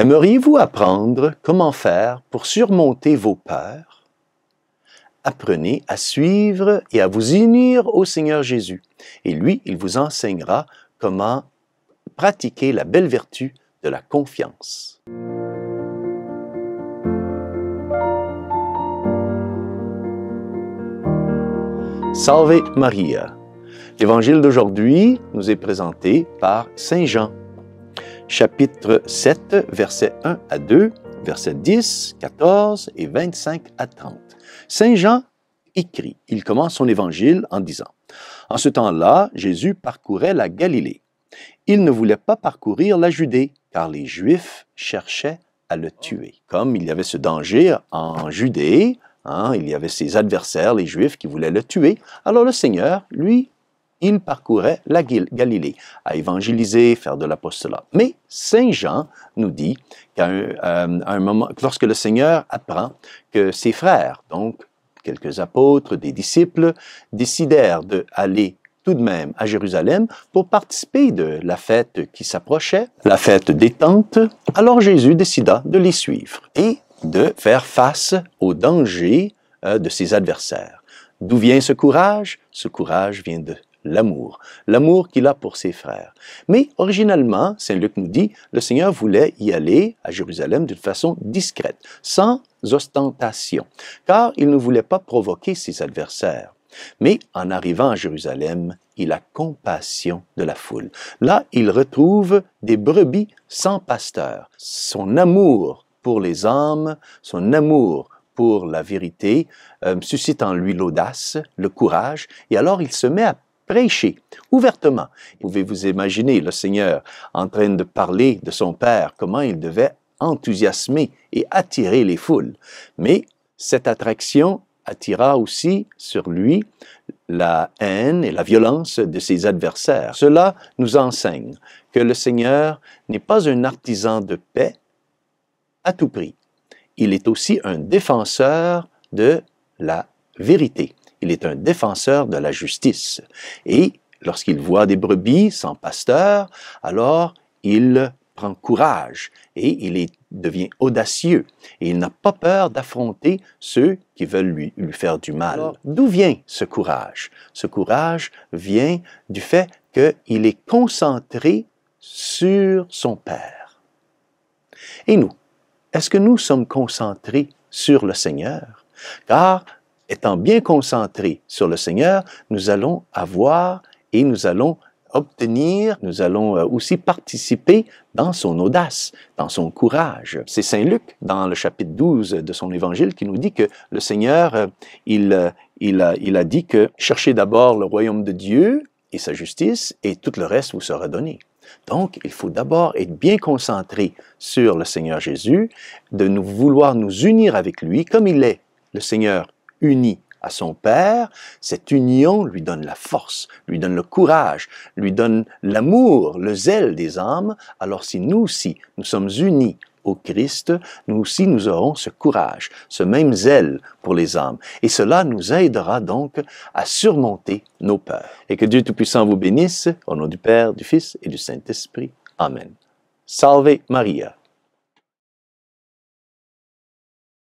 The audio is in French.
Aimeriez-vous apprendre comment faire pour surmonter vos peurs? Apprenez à suivre et à vous unir au Seigneur Jésus, et lui, il vous enseignera comment pratiquer la belle vertu de la confiance. Salve Maria! L'évangile d'aujourd'hui nous est présenté par Saint Jean chapitre 7, versets 1 à 2, versets 10, 14 et 25 à 30. Saint Jean écrit, il commence son évangile en disant, En ce temps-là, Jésus parcourait la Galilée. Il ne voulait pas parcourir la Judée, car les Juifs cherchaient à le tuer. Comme il y avait ce danger en Judée, hein, il y avait ses adversaires, les Juifs, qui voulaient le tuer, alors le Seigneur, lui, il parcourait la Galilée, à évangéliser, faire de l'apostolat. Mais Saint Jean nous dit qu'à euh, un, moment, lorsque le Seigneur apprend que ses frères, donc quelques apôtres, des disciples, décidèrent d'aller tout de même à Jérusalem pour participer de la fête qui s'approchait, la fête des tentes, alors Jésus décida de les suivre et de faire face aux danger euh, de ses adversaires. D'où vient ce courage Ce courage vient de l'amour, l'amour qu'il a pour ses frères. Mais originalement, Saint Luc nous dit, le Seigneur voulait y aller à Jérusalem d'une façon discrète, sans ostentation, car il ne voulait pas provoquer ses adversaires. Mais en arrivant à Jérusalem, il a compassion de la foule. Là, il retrouve des brebis sans pasteur. Son amour pour les hommes, son amour pour la vérité, euh, suscite en lui l'audace, le courage, et alors il se met à prêcher ouvertement. Pouvez-vous imaginer le Seigneur en train de parler de son Père, comment il devait enthousiasmer et attirer les foules. Mais cette attraction attira aussi sur lui la haine et la violence de ses adversaires. Cela nous enseigne que le Seigneur n'est pas un artisan de paix à tout prix. Il est aussi un défenseur de la vérité il est un défenseur de la justice. Et lorsqu'il voit des brebis sans pasteur, alors il prend courage et il devient audacieux. Et il n'a pas peur d'affronter ceux qui veulent lui, lui faire du mal. D'où vient ce courage Ce courage vient du fait qu'il est concentré sur son Père. Et nous, est-ce que nous sommes concentrés sur le Seigneur? Car étant bien concentrés sur le Seigneur, nous allons avoir et nous allons obtenir, nous allons euh, aussi participer dans son audace, dans son courage. C'est Saint Luc, dans le chapitre 12 de son évangile, qui nous dit que le Seigneur, euh, il, euh, il, a, dit que cherchez d'abord le royaume de Dieu et sa justice, et tout le reste vous sera donné. Donc, il faut d'abord être bien concentré sur le Seigneur Jésus, de nous vouloir nous unir avec lui comme il est, le Seigneur uni à son Père, cette union lui donne la force, lui donne le courage, lui donne l'amour, le zèle des âmes. Alors si nous aussi, nous sommes unis au Christ, nous aussi nous aurons ce courage, ce même zèle pour les âmes. Et cela nous aidera donc à surmonter nos peurs. Et que Dieu Tout-Puissant vous bénisse, au nom du Père, du Fils et du Saint-Esprit. Amen. Salve Maria.